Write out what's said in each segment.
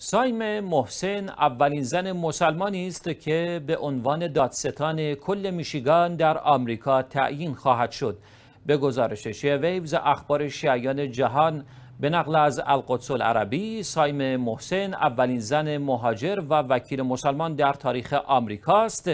سایم محسن اولین زن مسلمانی است که به عنوان دادستان کل میشیگان در آمریکا تعیین خواهد شد. به گزارش شیویوز اخبار شیعیان جهان به نقل از القدس العربی سایم محسن اولین زن مهاجر و وکیل مسلمان در تاریخ آمریکا است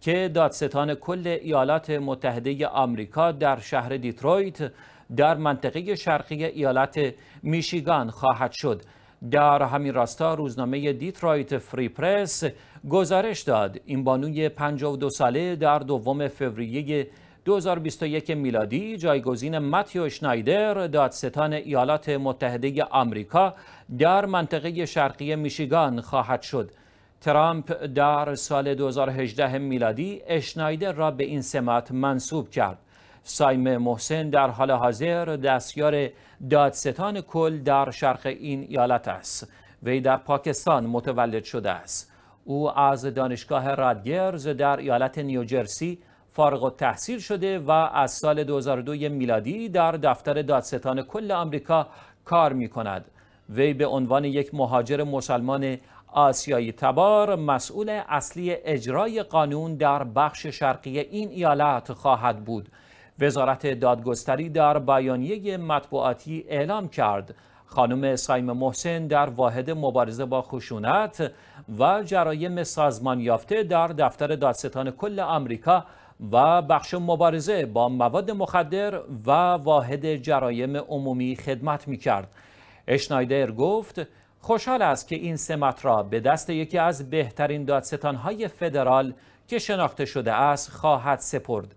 که دادستان کل ایالات متحده آمریکا در شهر دیترویت در منطقه شرقی ایالت میشیگان خواهد شد. در همین راستا روزنامه دیترایت فری پرس گزارش داد این بانوی 52 ساله در دوم فوریه 2021 میلادی جایگزین متیو شنایدر دادستان ایالات متحده آمریکا در منطقه شرقی میشیگان خواهد شد ترامپ در سال 2018 میلادی اشنایدر را به این سمت منصوب کرد سایم محسن در حال حاضر دستیار دادستان کل در شرق این ایالت است وی در پاکستان متولد شده است او از دانشگاه رادگرز در ایالت نیوجرسی فارغ تحصیل شده و از سال 2002 میلادی در دفتر دادستان کل آمریکا کار می کند. وی به عنوان یک مهاجر مسلمان آسیایی تبار مسئول اصلی اجرای قانون در بخش شرقی این ایالت خواهد بود وزارت دادگستری در بیانیه مطبوعاتی اعلام کرد خانم سایم محسن در واحد مبارزه با خشونت و جرایم سازمان یافته در دفتر دادستان کل آمریکا و بخش مبارزه با مواد مخدر و واحد جرایم عمومی خدمت می کرد. اشنایدر گفت خوشحال است که این سمت را به دست یکی از بهترین دادستانهای فدرال که شناخته شده است خواهد سپرد.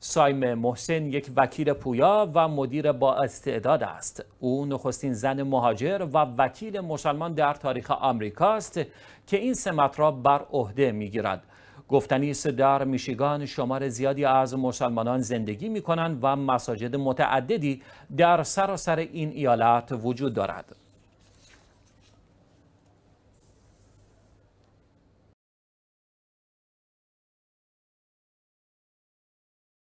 سایم محسن یک وکیل پویا و مدیر با استعداد است او نخستین زن مهاجر و وکیل مسلمان در تاریخ است که این سمت را بر عهده میگیرد گفتنی است در میشیگان شمار زیادی از مسلمانان زندگی می کنند و مساجد متعددی در سراسر سر این ایالت وجود دارد